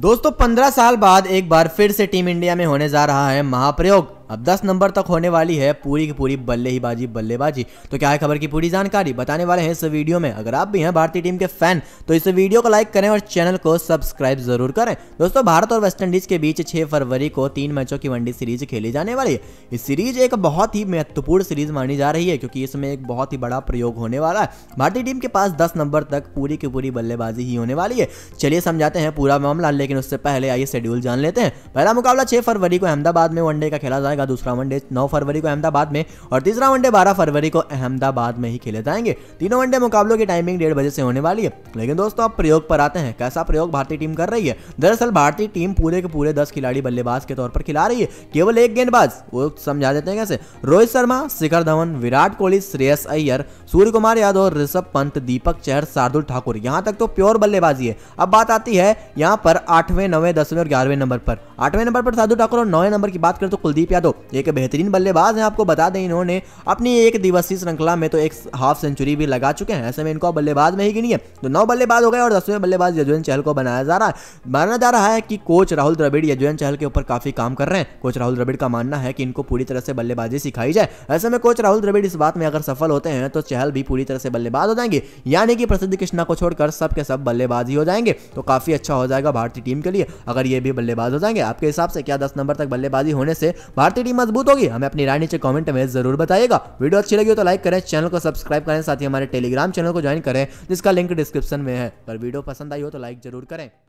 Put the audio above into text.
दोस्तों 15 साल बाद एक बार फिर से टीम इंडिया में होने जा रहा है महाप्रयोग अब 10 नंबर तक होने वाली है पूरी की पूरी बल्ले ही बाजी बल्लेबाजी तो क्या है खबर की पूरी जानकारी बताने वाले हैं इस वीडियो में अगर आप भी हैं भारतीय टीम के फैन तो इस वीडियो को लाइक करें और चैनल को सब्सक्राइब जरूर करें दोस्तों भारत और वेस्टइंडीज के बीच छह फरवरी को तीन मैचों की वनडे सीरीज खेली जाने वाली है इस सीरीज एक बहुत ही महत्वपूर्ण सीरीज मानी जा रही है क्योंकि इसमें एक बहुत ही बड़ा प्रयोग होने वाला है भारतीय टीम के पास दस नंबर तक पूरी की पूरी बल्लेबाजी ही होने वाली है चलिए समझाते हैं पूरा मामला लेकिन उससे पहले आइए शेड्यूल जान लेते हैं पहला मुकाबला छह फरवरी को अहमदाबाद में वनडे का खेला जाएगा जाएगा दूसरा वनडे नौ फरवरी को अहमदाबाद में और तीसरा वनडे बारह फरवरी को अहमदाबाद में ही खेले जाएंगे तीनों वनडे मुकाबलों की टाइमिंग डेढ़ बजे से होने वाली है लेकिन दोस्तों आप प्रयोग पर आते हैं कैसा प्रयोग भारतीय टीम कर रही है दरअसल भारतीय टीम पूरे के पूरे दस खिलाड़ी बल्लेबाज के तौर पर खिला रही है केवल एक गेंदबाज वो समझा देते हैं कैसे रोहित शर्मा शिखर धवन विराट कोहली श्रेयस अय्यर सूर्य कुमार यादव ऋषभ पंत दीपक चहर शार्दुल ठाकुर यहाँ तक तो प्योर बल्लेबाजी है अब बात आती है यहाँ पर आठवें नवे दसवें और ग्यारहवें नंबर पर आठवें नंबर पर शार्दुल ठाकुर और नौवे नंबर की बात करें तो कुलदीप यादव रोनाल्डो तो एक बेहतरीन बल्लेबाज हैं आपको बता दें इन्होंने अपनी एक दिवसीय श्रृंखला में तो एक हाफ सेंचुरी भी लगा चुके हैं ऐसे में इनको बल्लेबाज में ही है तो नौ बल्लेबाज हो गए और दसवें बल्लेबाज यजुवेंद्र चहल को बनाया जा रहा है माना जा रहा है कि कोच राहुल द्रविड़ यजुवेंद्र चहल के ऊपर काफी काम कर रहे हैं कोच राहुल द्रविड़ का मानना है कि इनको पूरी तरह से बल्लेबाजी सिखाई जाए ऐसे में कोच राहुल द्रविड़ इस बात में अगर सफल होते हैं तो चहल भी पूरी तरह से बल्लेबाज हो जाएंगे यानी कि प्रसिद्ध कृष्णा को छोड़कर सबके सब बल्लेबाजी हो जाएंगे तो काफी अच्छा हो जाएगा भारतीय टीम के लिए अगर ये भी बल्लेबाज हो जाएंगे आपके हिसाब से क्या दस नंबर तक बल्लेबाजी होने से भारतीय भारतीय टीम मजबूत होगी हमें अपनी राय नीचे कॉमेंट में जरूर बताइएगा वीडियो अच्छी लगी हो तो लाइक करें चैनल को सब्सक्राइब करें साथ ही हमारे टेलीग्राम चैनल को ज्वाइन करें जिसका लिंक डिस्क्रिप्शन में है पर वीडियो पसंद आई हो तो लाइक जरूर करें